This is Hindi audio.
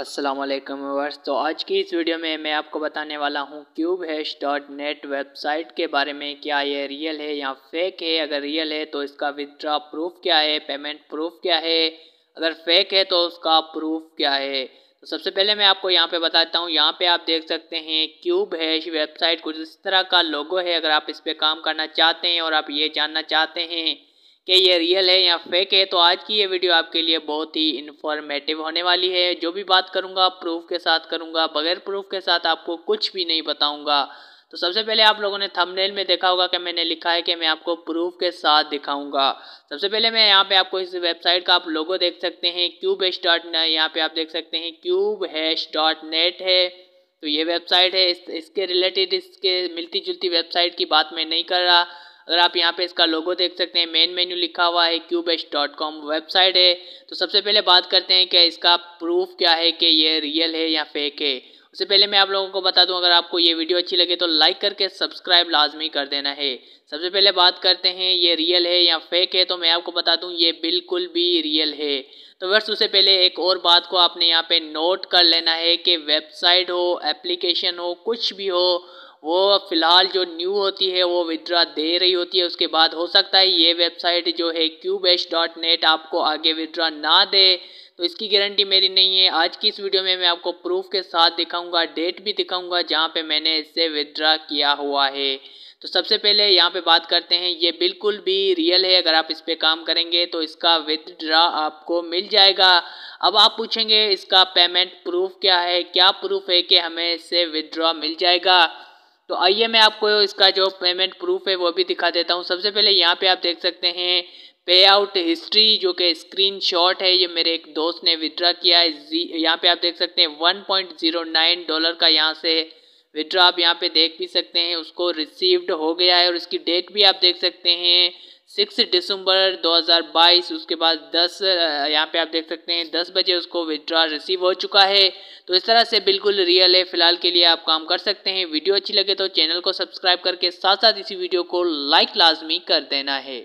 असलम वर्स तो आज की इस वीडियो में मैं आपको बताने वाला हूँ cube hash dot net website के बारे में क्या ये रियल है या फेक है अगर रियल है तो इसका विदड्रा प्रूफ क्या है पेमेंट प्रूफ क्या है अगर फेक है तो उसका प्रूफ क्या है तो सबसे पहले मैं आपको यहाँ पे बताता हूँ यहाँ पे आप देख सकते हैं क्यूब हैश वेबसाइट कुछ इस तरह का लोगो है अगर आप इस पर काम करना चाहते हैं और आप ये जानना चाहते हैं कि ये रियल है या फेक है तो आज की ये वीडियो आपके लिए बहुत ही इन्फॉर्मेटिव होने वाली है जो भी बात करूँगा प्रूफ के साथ करूँगा बगैर प्रूफ के साथ आपको कुछ भी नहीं बताऊँगा तो सबसे पहले आप लोगों ने थंबनेल में देखा होगा कि मैंने लिखा है कि मैं आपको प्रूफ के साथ दिखाऊंगा सबसे पहले मैं यहाँ पे आपको इस वेबसाइट का आप लोगो देख सकते हैं क्यूब एश डॉट यहाँ पे आप देख सकते हैं क्यूब हैश डॉट नेट है तो ये वेबसाइट है इस, इसके रिलेटेड इसके मिलती जुलती वेबसाइट की बात मैं नहीं कर रहा अगर आप यहाँ पे इसका लोगो देख सकते हैं मेन मेन्यू लिखा हुआ है क्यूबेश डॉट कॉम वेबसाइट है तो सबसे पहले बात करते हैं कि इसका प्रूफ क्या है कि ये रियल है या फेक है उससे पहले मैं आप लोगों को बता दूं अगर आपको ये वीडियो अच्छी लगे तो लाइक करके सब्सक्राइब लाजमी कर देना है सबसे पहले बात करते हैं ये रियल है या फेक है तो मैं आपको बता दूं ये बिल्कुल भी रियल है तो वर्ष उससे पहले एक और बात को आपने यहाँ पे नोट कर लेना है कि वेबसाइट हो एप्लीकेशन हो कुछ भी हो वो फ़िलहाल जो न्यू होती है वो विदड्रा दे रही होती है उसके बाद हो सकता है ये वेबसाइट जो है क्यू डॉट नेट आपको आगे विदड्रा ना दे तो इसकी गारंटी मेरी नहीं है आज की इस वीडियो में मैं आपको प्रूफ के साथ दिखाऊंगा डेट भी दिखाऊंगा जहाँ पे मैंने इससे विदड्रा किया हुआ है तो सबसे पहले यहाँ पे बात करते हैं ये बिल्कुल भी रियल है अगर आप इस पर काम करेंगे तो इसका विदड्रा आपको मिल जाएगा अब आप पूछेंगे इसका पेमेंट प्रूफ क्या है क्या प्रूफ है कि हमें इससे विदड्रा मिल जाएगा तो आइए मैं आपको इसका जो पेमेंट प्रूफ है वो भी दिखा देता हूँ सबसे पहले यहाँ पे आप देख सकते हैं पे आउट हिस्ट्री जो कि स्क्रीन शॉट है ये मेरे एक दोस्त ने विदड्रा किया है यहाँ पे आप देख सकते हैं one point zero nine dollar का यहाँ से विदड्रा आप यहाँ पे देख भी सकते हैं उसको रिसीव्ड हो गया है और इसकी डेट भी आप देख सकते हैं सिक्स दिसंबर 2022 उसके बाद 10 यहाँ पे आप देख सकते हैं 10 बजे उसको विदड्रॉ रिसीव हो चुका है तो इस तरह से बिल्कुल रियल है फिलहाल के लिए आप काम कर सकते हैं वीडियो अच्छी लगे तो चैनल को सब्सक्राइब करके साथ साथ इसी वीडियो को लाइक लाजमी कर देना है